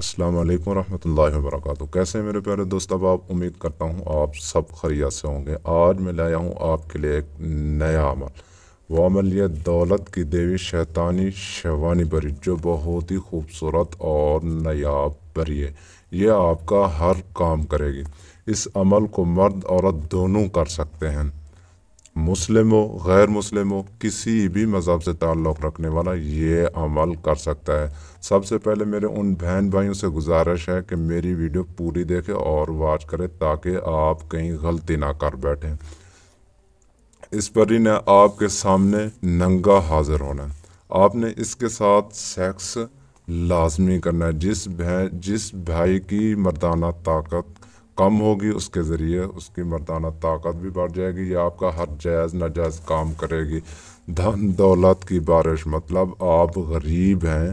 अस्सलाम वालेकुम रहमतुल्लाहि व बरकातहू कैसे हैं मेरे प्यारे दोस्त अब आप उम्मीद करता हूँ आप सब खरिया से होंगे आज मैं लाया हूँ आपके लिए एक नया अमल वो अमल यह दौलत की देवी शैतानी शवानी बरी जो बहुत ही खूबसूरत और नयाब बरी है ये आपका हर काम करेगी इस अमल को मर्द औरत दोनों कर सकते हैं मुस्लिम हो गैर मुस्लिम हो किसी भी मज़हब से ताल्लुक़ रखने वाला ये अमल कर सकता है सबसे पहले मेरे उन बहन भाइयों से गुजारिश है कि मेरी वीडियो पूरी देखें और वाच करें ताकि आप कहीं गलती ना कर बैठें इस पर ही ने आपके सामने नंगा हाजिर होना है आपने इसके साथ सेक्स लाजमी करना है जिस भाई जिस भाई की मर्दाना ताकत कम होगी उसके ज़रिए उसकी मर्दाना ताकत भी बढ़ जाएगी या आपका हर जायज़ नाजायज़ काम करेगी धन दौलत की बारिश मतलब आप गरीब हैं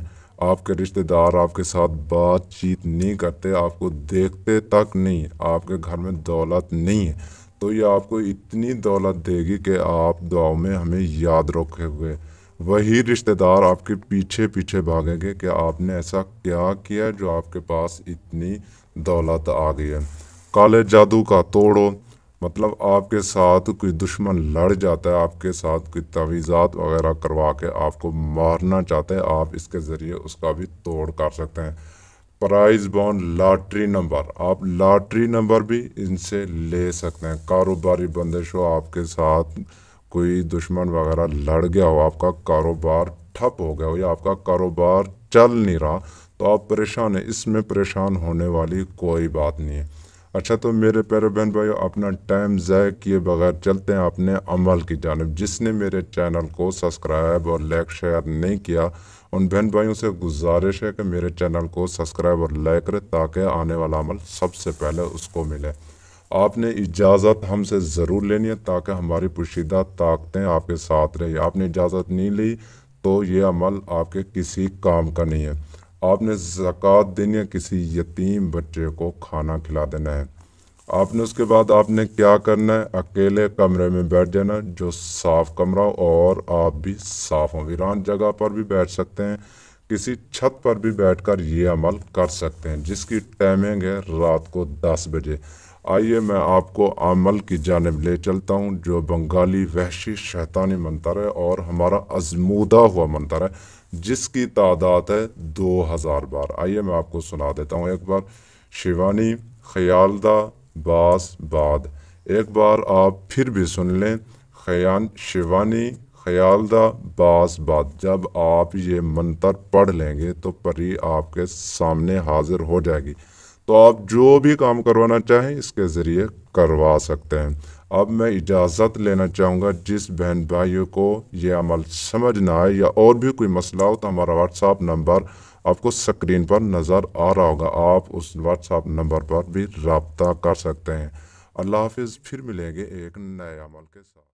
आपके रिश्तेदार आपके साथ बातचीत नहीं करते आपको देखते तक नहीं आपके घर में दौलत नहीं है तो ये आपको इतनी दौलत देगी कि आप दुआओं में हमें याद रखे हुए वही रिश्तेदार आपके पीछे पीछे भागेंगे कि आपने ऐसा क्या किया जो आपके पास इतनी दौलत आ गई है काले जादू का तोड़ो मतलब आपके साथ कोई दुश्मन लड़ जाता है आपके साथ कोई तवीज़ात वगैरह करवा के आपको मारना चाहते हैं आप इसके ज़रिए उसका भी तोड़ कर सकते हैं प्राइज बॉन्ड लॉटरी नंबर आप लॉटरी नंबर भी इनसे ले सकते हैं कारोबारी बंदिश हो आपके साथ कोई दुश्मन वगैरह लड़ गया हो आपका कारोबार ठप हो गया हो या आपका कारोबार चल नहीं रहा तो आप परेशान हैं इसमें परेशान होने वाली कोई बात नहीं है अच्छा तो मेरे प्यारे बहन भाई अपना टाइम ज़ाय किए बगैर चलते हैं अपने अमल की जानब जिसने मेरे चैनल को सब्सक्राइब और लाइक शेयर नहीं किया उन बहन भाइयों से गुजारिश है कि मेरे चैनल को सब्सक्राइब और लाइक करें ताकि आने वाला अमल सबसे पहले उसको मिले आपने इजाज़त हमसे ज़रूर लेनी है ताकि हमारी पोशीदा ताकतें आपके साथ रही आपने इजाज़त नहीं ली तो ये अमल आपके किसी काम का नहीं है आपने ज़क़़त देनी है किसी यतीम बच्चे को खाना खिला देना है आपने उसके बाद आपने क्या करना है अकेले कमरे में बैठ जाना जो साफ़ कमरा और आप भी साफ़ हों वीरान जगह पर भी बैठ सकते हैं किसी छत पर भी बैठकर ये अमल कर सकते हैं जिसकी टाइमिंग है रात को दस बजे आइए मैं आपको अमल की जानब ले चलता हूँ जो बंगाली वहशी शैतानी मंतर है और हमारा आजमूदा हुआ मंतर है जिसकी तादाद है दो हज़ार बार आइए मैं आपको सुना देता हूँ एक बार शिवानी ख्यालदा बास बाद एक बार आप फिर भी सुन लें खयान शिवानी ख्यालदा बास बाद जब आप ये मंतर पढ़ लेंगे तो परी आपके सामने हाजिर हो जाएगी तो आप जो भी काम करवाना चाहें इसके ज़रिए करवा सकते हैं अब मैं इजाज़त लेना चाहूँगा जिस बहन भाइयों को ये अमल समझ ना आए या और भी कोई मसला हो तो हमारा व्हाट्सअप नंबर आपको स्क्रीन पर नज़र आ रहा होगा आप उस व्हाट्सअप नंबर पर भी रबता कर सकते हैं अल्लाह हाफिज़ फिर मिलेंगे एक नए अमल के साथ